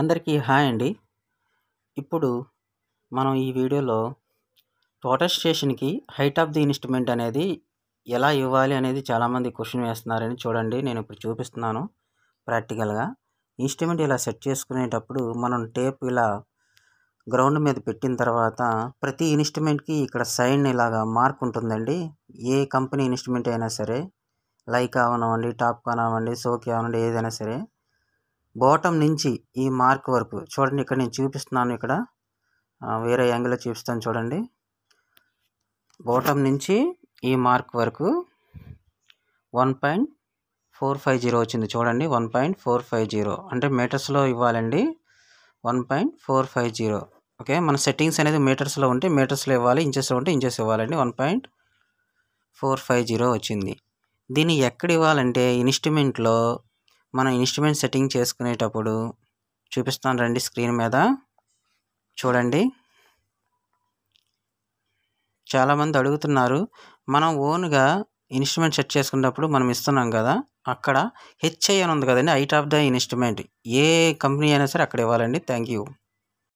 అందరికీ హాయ్ అండి ఇప్పుడు మనం ఈ వీడియోలో టోటల్ స్టేషన్కి హైట్ ఆఫ్ ది ఇన్స్ట్రుమెంట్ అనేది ఎలా ఇవ్వాలి అనేది చాలామంది క్వశ్చన్ వేస్తున్నారని చూడండి నేను ఇప్పుడు చూపిస్తున్నాను ప్రాక్టికల్గా ఇన్స్ట్రుమెంట్ ఇలా సెట్ చేసుకునేటప్పుడు మనం టేప్ ఇలా గ్రౌండ్ మీద పెట్టిన తర్వాత ప్రతి ఇన్స్ట్రుమెంట్కి ఇక్కడ సైన్ ఇలాగా మార్క్ ఉంటుందండి ఏ కంపెనీ ఇన్స్ట్రుమెంట్ అయినా సరే లైక్ అవనివ్వండి టాప్ కానివ్వండి సోకి అవనివ్వండి ఏదైనా సరే బాటమ్ నుంచి ఈ మార్క్ వరకు చూడండి ఇక్కడ నేను చూపిస్తున్నాను ఇక్కడ వేరే యాంగిల్లో చూపిస్తాను చూడండి బాటమ్ నుంచి ఈ మార్క్ వరకు one point four five zero వచ్చింది చూడండి one point four five zero అంటే మీటర్స్లో ఇవ్వాలండి one point four five zero okay మన సెట్టింగ్స్ అనేది మీటర్స్లో ఉంటే మీటర్స్లో ఇవ్వాలి ఇంచెస్లో ఉంటే ఇంచెస్ ఇవ్వాలండి one point four five zero వచ్చింది దీన్ని ఎక్కడ ఇవ్వాలంటే ఇన్స్ట్రుమెంట్లో మనం ఇన్స్ట్రుమెంట్ సెట్టింగ్ చేసుకునేటప్పుడు చూపిస్తాను రండి స్క్రీన్ మీద చూడండి చాలామంది అడుగుతున్నారు మనం ఓన్గా ఇన్స్ట్రుమెంట్ సెట్ చేసుకున్నప్పుడు మనం ఇస్తున్నాం కదా అక్కడ హెచ్ఐ అని ఉంది కదండి హైట్ ఆఫ్ ద ఇన్స్ట్రుమెంట్ ఏ కంపెనీ అయినా సరే అక్కడ ఇవ్వాలండి థ్యాంక్ యూ